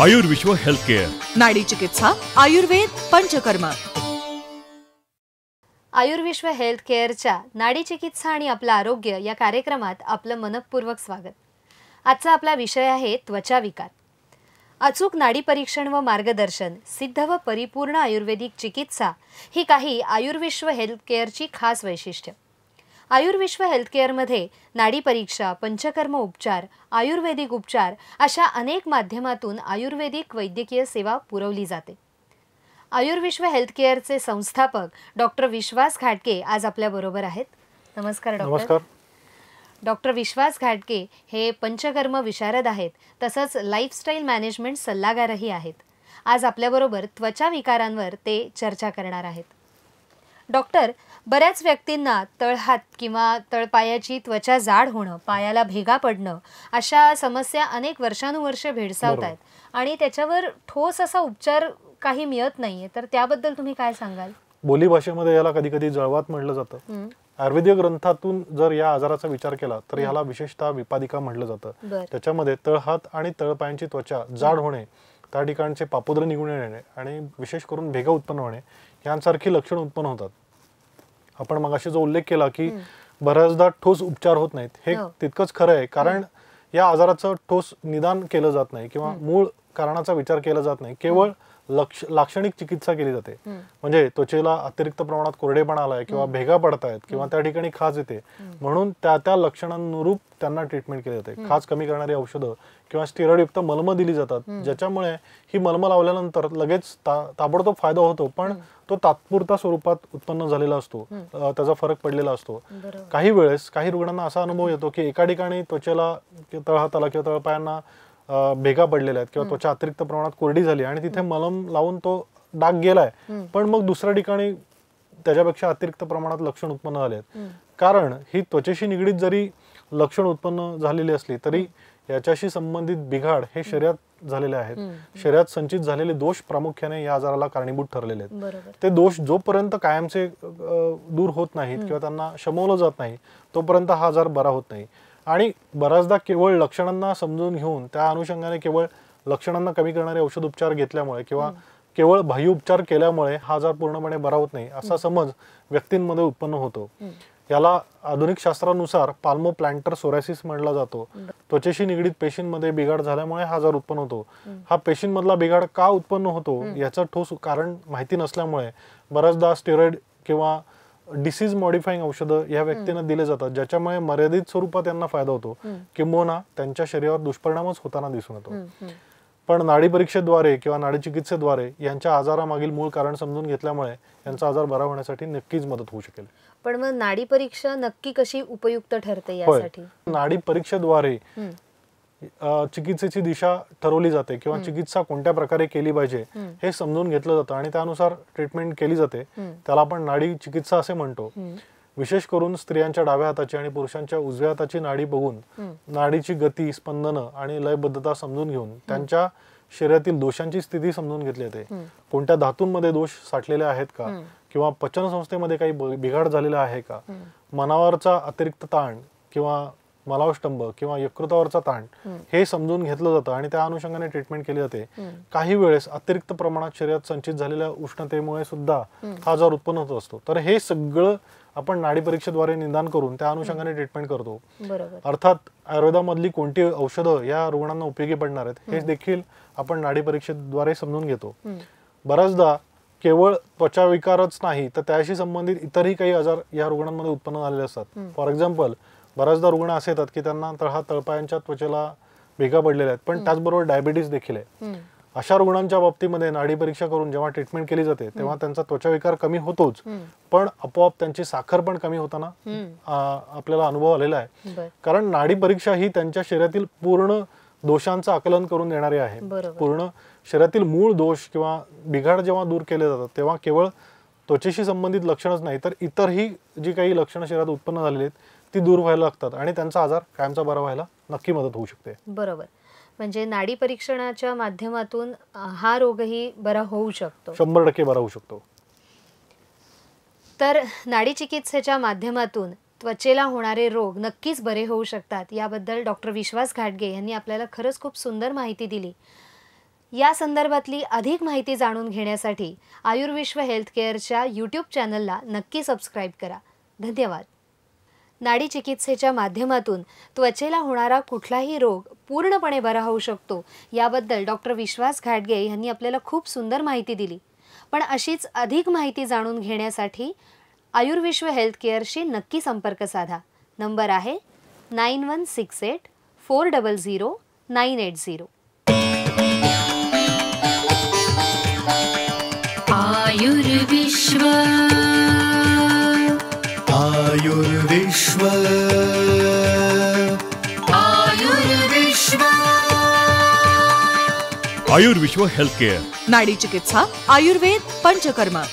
आयुर्विश्व health care नाडी चिकित्सा Ayurveda Panchakarma Ayurvishwa health केअरच्या नाडी चिकित्सा आणि आपलं आरोग्य या कार्यक्रमात आपलं मनपूर्वक स्वागत आजचा आपला विषय आहे त्वचा विकार अचूक नाडी परीक्षण व मार्गदर्शन सिद्ध व परिपूर्ण आयुर्वेदिक चिकित्सा ही काही आयुर्विश्व हेल्थ केअरची खास वैशिष्ट्य आयुर्विश्व हेल्थकेअरमध्ये नाडी परीक्षा पंचकर्म उपचार आयुर्वेदिक उपचार अशा अनेक माध्यमातून आयुर्वेदिक वैद्यकीय सेवा पुरवली जाते आयुर्विश्व हेल्थकेअरचे संस्थापक डॉक्टर विश्वास घाटके आज आपल्याबरोबर आहेत नमस्कार डॉक्टर डॉक्टर विश्वास घाटके हे पंचकर्म विशारद आहेत तसंच लाईफस्टाईल मॅनेजमेंट सल्लागारही आहेत आज आपल्याबरोबर त्वचा विकारांवर ते चर्चा करणार आहेत डॉक्टर बऱ्याच व्यक्तींना तळहात किंवा तळपायाची त्वचा जाड होणं पायाला भेगा पडणं अशा समस्या अनेक वर्षानुवर्ष भेडसावत आहेत आणि त्याच्यावर ठोस असा उपचार काही मिळत नाहीये तर त्याबद्दल तुम्ही काय सांगाल बोली भाषेमध्ये याला कधी कधी जळवात म्हटलं जातं आयुर्वेदीय ग्रंथातून जर या आजाराचा विचार केला तर याला विशेषतः विपादिका म्हटलं जातं त्याच्यामध्ये तळहात आणि तळपायांची त्वचा जाड होणे त्या ठिकाणचे पापुद्र निघून येणे आणि विशेष करून भेगा उत्पन्न होणे यांसारखी लक्षणं उत्पन्न होतात आपण मगाशी जो उल्लेख केला की बऱ्याचदा ठोस उपचार होत नाहीत हे हो. तितकंच खरं आहे कारण या आजाराचं ठोस निदान केलं जात नाही किंवा मूळ कारणाचा विचार केला जात नाही केवळ लक्ष लाक्षणिक चिकित्सा केली जाते म्हणजे त्वचेला अतिरिक्त प्रमाणात कोरडेपणा आलाय किंवा भेगा पडतायत किंवा त्या ठिकाणी खाज येते म्हणून त्या त्या लक्षणांनुरूप त्यांना ट्रीटमेंट केली जाते खाज कमी करणारी औषधं किंवा स्टिरॉइडयुक्त मलम दिली जातात ज्याच्यामुळे ही मलम लावल्यानंतर लगेच ताबडतोब फायदा होतो पण तो तात्पुरता स्वरूपात उत्पन्न झालेला असतो त्याचा फरक पडलेला असतो काही वेळेस काही रुग्णांना असा अनुभव येतो की एका ठिकाणी त्वचेला तळहाताला किंवा तळपायांना भेगा पडलेल्या आहेत किंवा त्वचा अतिरिक्त प्रमाणात कोरडी झाली आणि तिथे मलम लावून तो डाग गेलाय पण मग दुसऱ्या ठिकाणी त्याच्यापेक्षा अतिरिक्त प्रमाणात लक्षण उत्पन्न झाले कारण ही त्वचेशी निगडीत जरी लक्षण उत्पन्न झालेली असली तरी याच्याशी संबंधित बिघाड हे शरीरात झालेले आहेत शरीरात संचित झालेले दोष प्रामुख्याने या आजाराला कारणीभूत ठरलेले आहेत ते दोष जोपर्यंत कायमचे दूर होत नाहीत किंवा त्यांना शमवलं जात नाही तोपर्यंत हा आजार बरा होत नाही आणि बऱ्याचदा केवळ लक्षणांना समजून घेऊन त्या अनुषंगाने केवळ लक्षणांना कमी करणारे औषध उपचार घेतल्यामुळे किंवा केवळ बाह्य उपचार केल्यामुळे हा आजार पूर्णपणे बरा होत नाही असा समज व्यक्तींमध्ये उत्पन्न होतो याला आधुनिक शास्त्रानुसार पाल्मो प्लांटर सोरॅसिस म्हणला जातो त्वचेशी निगडीत पेशींमध्ये बिघाड झाल्यामुळे हा आजार उत्पन्न होतो हा पेशींमधला बिघाड का उत्पन्न होतो याचं ठोस कारण माहिती नसल्यामुळे बऱ्याचदा स्टेरॉइड किंवा डिसीज मॉडिफाईंग औषधं या व्यक्तींना दिले जातात ज्याच्यामुळे मर्यादित स्वरूपात त्यांना फायदा होतो किंबहुना त्यांच्या शरीरावर दुष्परिणामच होताना दिसून येतो पण नाडी परीक्षेद्वारे किंवा नाडी चिकित्सेद्वारे यांच्या आजारामागील मूळ कारण समजून घेतल्यामुळे यांचा आजार बरा होण्यासाठी नक्कीच मदत होऊ शकेल पण मग नाडी परीक्षा नक्की कशी उपयुक्त ठरते यासाठी नाडी परीक्षेद्वारे चिकित्सेची दिशा ठरवली जाते किंवा चिकित्सा कोणत्या प्रकारे केली पाहिजे हे समजून घेतलं जातं आणि त्यानुसार ट्रीटमेंट केली जाते त्याला आपण नाडी चिकित्सा असे म्हणतो विशेष करून स्त्रियांच्या डाव्या हाताची आणि पुरुषांच्या उजव्या हाताची नाडी बघून नाडीची गती स्पंदनं आणि लयबद्धता समजून घेऊन त्यांच्या शरीरातील दोषांची स्थिती समजून घेतली जाते कोणत्या धातूंमध्ये दोष साठलेले आहेत का किंवा पचन संस्थेमध्ये काही बिघाड झालेला आहे का मनावरचा अतिरिक्त ताण किंवा मलावष्टंभ किंवा यकृतावरचा ताण हे समजून घेतलं जातं आणि त्या अनुषंगाने ट्रीटमेंट केली जाते काही वेळेस अतिरिक्त प्रमाणात शरीरात संचित झालेल्या उष्णतेमुळे सुद्धा हा आजार उत्पन्न होत असतो तर हे सगळं आपण नाडी परीक्षेद्वारे निदान करून त्या अनुषंगाने ट्रीटमेंट करतो अर्थात आयुर्वेदामधली कोणती औषधं या रुग्णांना उपयोगी पडणार आहेत हे देखील आपण नाडी परीक्षेद्वारे समजून घेतो बऱ्याचदा केवळ त्वचा विकारच नाही तर त्याशी संबंधित इतरही काही आजार या रुग्णांमध्ये उत्पन्न झालेले असतात फॉर एक्झाम्पल बऱ्याचदा रुग्ण असे येतात की त्यांना हा तळपायांच्या त्वचेला भेगा पडलेल्या आहेत पण त्याचबरोबर डायबिटीस देखील आहे अशा रुग्णांच्या बाबतीमध्ये नाडी परीक्षा करून जेव्हा ट्रीटमेंट केली जाते तेव्हा त्यांचा त्वचा विकार कमी होतोच पण आपोआप त्यांची साखर पण कमी होताना आपल्याला अनुभव आलेला आहे कारण नाडी परीक्षा ही त्यांच्या शरीरातील पूर्ण दोषांचं आकलन करून देणारी आहे पूर्ण शरीरातील मूळ दोष किंवा बिघाड जेव्हा दूर केले जातात तेव्हा केवळ त्वचेशी संबंधित लक्षणच नाही तर इतरही जी काही लक्षणं शरीरात उत्पन्न झालेली आहेत ती दूर व्हायला लागतात आणि त्यांचा आजार कायमचा बरा व्हायला नक्की मदत होऊ शकते बरोबर म्हणजे नाडी परीक्षणाच्या माध्यमातून हा रोगही बरा होऊ शकतो शंभर टक्के बरा होऊ शकतो तर नाडी चिकित्सेच्या माध्यमातून त्वचेला होणारे रोग नक्कीच बरे होऊ शकतात याबद्दल डॉक्टर विश्वास घाटगे यांनी आपल्याला खरंच खूप सुंदर माहिती दिली या संदर्भातली अधिक माहिती जाणून घेण्यासाठी आयुर्विश्व हेल्थ केअरच्या यूट्यूब चॅनलला नक्की सबस्क्राईब करा धन्यवाद नाडी चिकित्सेच्या माध्यमातून त्वचेला होणारा कुठलाही रोग पूर्णपणे बरा होऊ शकतो याबद्दल डॉक्टर विश्वास घाटगे यांनी आपल्याला खूप सुंदर माहिती दिली पण अशीच अधिक माहिती जाणून घेण्यासाठी आयुर्विश्व हेल्थ केअरशी नक्की संपर्क साधा नंबर आहे nine one six eight four double zero nine eight zero Ayurvishwa Vishwa Ayurvishwa health care नाडी चिकित्सा आयुर्वेद पंचकर्मा